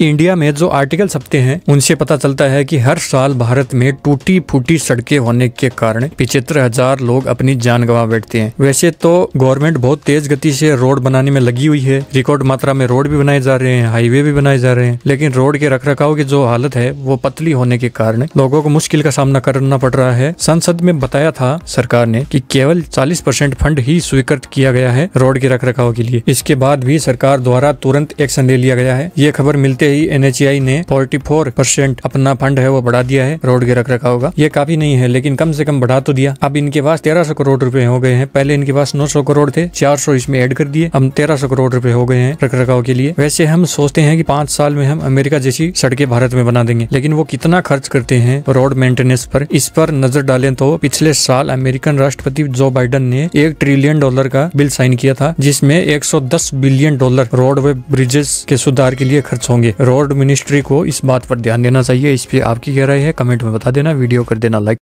India में जो article छपते हैं उनसे पता चलता है कि हर साल भारत में टूटी फूटी सड़कें होने के कारण पिछहत्तर हजार लोग अपनी जान गंवा बैठते हैं वैसे तो गवर्नमेंट बहुत तेज गति से रोड बनाने में लगी हुई है रिकॉर्ड मात्रा में रोड भी बनाए जा रहे हैं हाईवे भी बनाए जा रहे हैं लेकिन रोड के रख की जो हालत है वो पतली होने के कारण लोगों को मुश्किल का सामना करना पड़ रहा है संसद में बताया था सरकार ने की केवल चालीस फंड ही स्वीकृत किया गया है रोड के रख के लिए इसके बाद भी सरकार द्वारा तुरंत एक्शन ले लिया गया है ये खबर मिलते ही एन ने फोर्टी परसेंट अपना फंड है वो बढ़ा दिया है रोड के रख रखा होगा ये काफी नहीं है लेकिन कम से कम बढ़ा तो दिया अब इनके पास तेरह सौ करोड़ रूपए हो गए हैं पहले इनके पास नौ करोड़ थे चार इसमें एड कर दिए हम तेरह करोड़ रूपए हो गए हैं रख रखाव के लिए वैसे हम सोचते हैं की पांच साल में हम अमेरिका जैसी सड़कें भारत में बना देंगे लेकिन वो कितना खर्च करते हैं रोड मेंटेनेंस पर इस पर नजर डालें तो पिछले साल अमेरिकन राष्ट्रपति जो बाइडन ने एक ट्रिलियन डॉलर का बिल साइन किया था जिसमें 110 बिलियन डॉलर रोड ब्रिजेस के सुधार के लिए खर्च होंगे रोड मिनिस्ट्री को इस बात पर ध्यान देना चाहिए इस पर आपकी कह रहे है कमेंट में बता देना वीडियो कर देना लाइक